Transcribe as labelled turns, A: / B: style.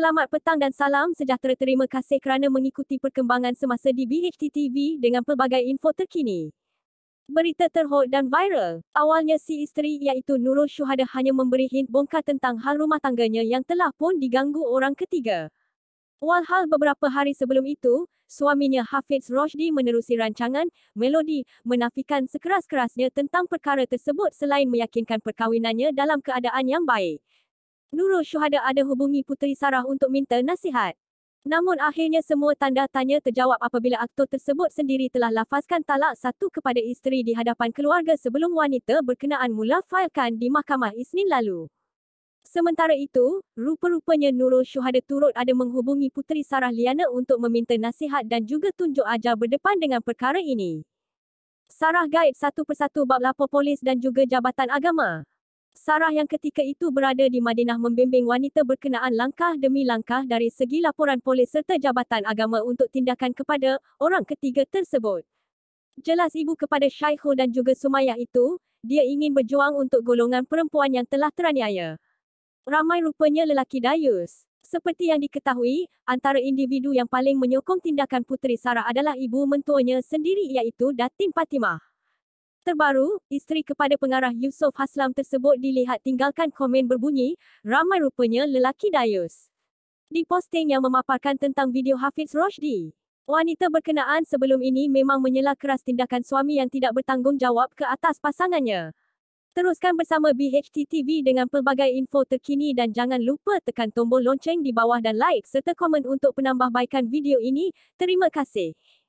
A: Selamat petang dan salam sejahtera terima kasih kerana mengikuti perkembangan semasa di BHT TV dengan pelbagai info terkini. Berita terhot dan viral. Awalnya si isteri iaitu Nurul Syuhada hanya memberi hint bongkar tentang hal rumah tangganya yang telah pun diganggu orang ketiga. Walhal beberapa hari sebelum itu, suaminya Hafiz Rojdi menerusi rancangan, Melodi, menafikan sekeras-kerasnya tentang perkara tersebut selain meyakinkan perkahwinannya dalam keadaan yang baik. Nurul Syuhada ada hubungi Puteri Sarah untuk minta nasihat. Namun akhirnya semua tanda tanya terjawab apabila aktor tersebut sendiri telah lafazkan talak satu kepada isteri di hadapan keluarga sebelum wanita berkenaan mula failkan di mahkamah Isnin lalu. Sementara itu, rupa-rupanya Nurul Syuhada turut ada menghubungi Puteri Sarah Liana untuk meminta nasihat dan juga tunjuk ajar berdepan dengan perkara ini. Sarah gaib satu persatu bab lapor polis dan juga jabatan agama. Sarah yang ketika itu berada di Madinah membimbing wanita berkenaan langkah demi langkah dari segi laporan polis serta jabatan agama untuk tindakan kepada orang ketiga tersebut. Jelas ibu kepada Syaiho dan juga Sumayyah itu, dia ingin berjuang untuk golongan perempuan yang telah teraniaya. Ramai rupanya lelaki dayus. Seperti yang diketahui, antara individu yang paling menyokong tindakan puteri Sarah adalah ibu mentuanya sendiri iaitu Datin Fatimah terbaru, isteri kepada pengarah Yusof Haslam tersebut dilihat tinggalkan komen berbunyi, ramai rupanya lelaki Dayus. Di posting yang memaparkan tentang video Hafiz Rojdi, wanita berkenaan sebelum ini memang menyela keras tindakan suami yang tidak bertanggungjawab ke atas pasangannya. Teruskan bersama BHTTV dengan pelbagai info terkini dan jangan lupa tekan tombol lonceng di bawah dan like serta komen untuk penambahbaikan video ini. Terima kasih.